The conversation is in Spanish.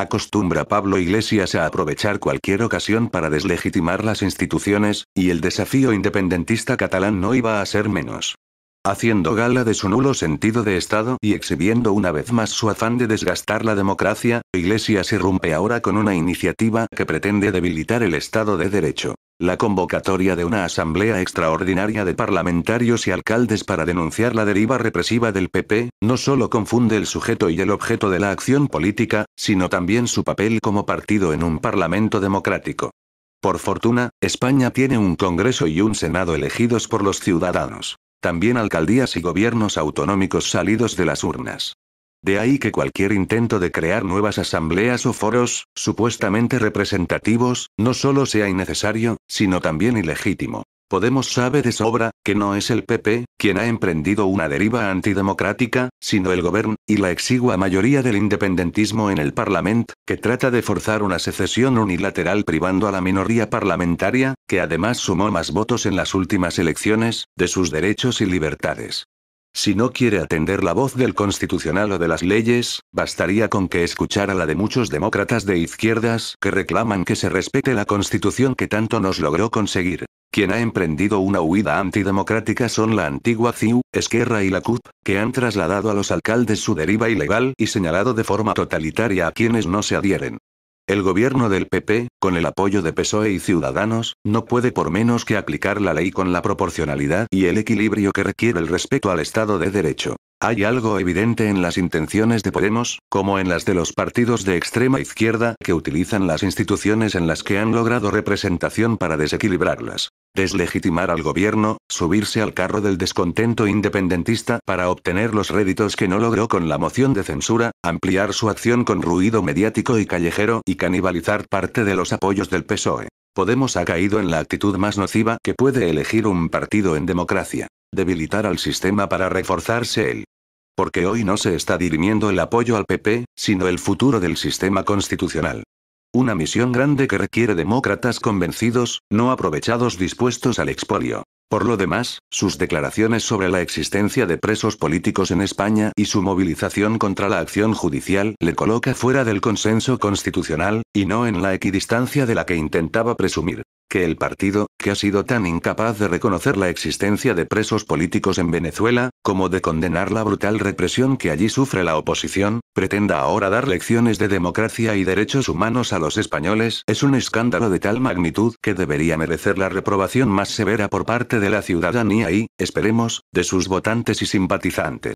Acostumbra Pablo Iglesias a aprovechar cualquier ocasión para deslegitimar las instituciones, y el desafío independentista catalán no iba a ser menos. Haciendo gala de su nulo sentido de Estado y exhibiendo una vez más su afán de desgastar la democracia, Iglesias irrumpe ahora con una iniciativa que pretende debilitar el Estado de Derecho la convocatoria de una asamblea extraordinaria de parlamentarios y alcaldes para denunciar la deriva represiva del PP, no solo confunde el sujeto y el objeto de la acción política, sino también su papel como partido en un parlamento democrático. Por fortuna, España tiene un Congreso y un Senado elegidos por los ciudadanos. También alcaldías y gobiernos autonómicos salidos de las urnas. De ahí que cualquier intento de crear nuevas asambleas o foros, supuestamente representativos, no solo sea innecesario, sino también ilegítimo. Podemos sabe de sobra, que no es el PP, quien ha emprendido una deriva antidemocrática, sino el gobierno, y la exigua mayoría del independentismo en el Parlamento, que trata de forzar una secesión unilateral privando a la minoría parlamentaria, que además sumó más votos en las últimas elecciones, de sus derechos y libertades. Si no quiere atender la voz del constitucional o de las leyes, bastaría con que escuchara la de muchos demócratas de izquierdas que reclaman que se respete la constitución que tanto nos logró conseguir. Quien ha emprendido una huida antidemocrática son la antigua CIU, Esquerra y la CUP, que han trasladado a los alcaldes su deriva ilegal y señalado de forma totalitaria a quienes no se adhieren. El gobierno del PP, con el apoyo de PSOE y Ciudadanos, no puede por menos que aplicar la ley con la proporcionalidad y el equilibrio que requiere el respeto al Estado de Derecho. Hay algo evidente en las intenciones de Podemos, como en las de los partidos de extrema izquierda que utilizan las instituciones en las que han logrado representación para desequilibrarlas deslegitimar al gobierno, subirse al carro del descontento independentista para obtener los réditos que no logró con la moción de censura, ampliar su acción con ruido mediático y callejero y canibalizar parte de los apoyos del PSOE. Podemos ha caído en la actitud más nociva que puede elegir un partido en democracia. Debilitar al sistema para reforzarse él. Porque hoy no se está dirimiendo el apoyo al PP, sino el futuro del sistema constitucional. Una misión grande que requiere demócratas convencidos, no aprovechados dispuestos al expolio. Por lo demás, sus declaraciones sobre la existencia de presos políticos en España y su movilización contra la acción judicial le coloca fuera del consenso constitucional, y no en la equidistancia de la que intentaba presumir que el partido, que ha sido tan incapaz de reconocer la existencia de presos políticos en Venezuela, como de condenar la brutal represión que allí sufre la oposición, pretenda ahora dar lecciones de democracia y derechos humanos a los españoles, es un escándalo de tal magnitud que debería merecer la reprobación más severa por parte de la ciudadanía y, esperemos, de sus votantes y simpatizantes.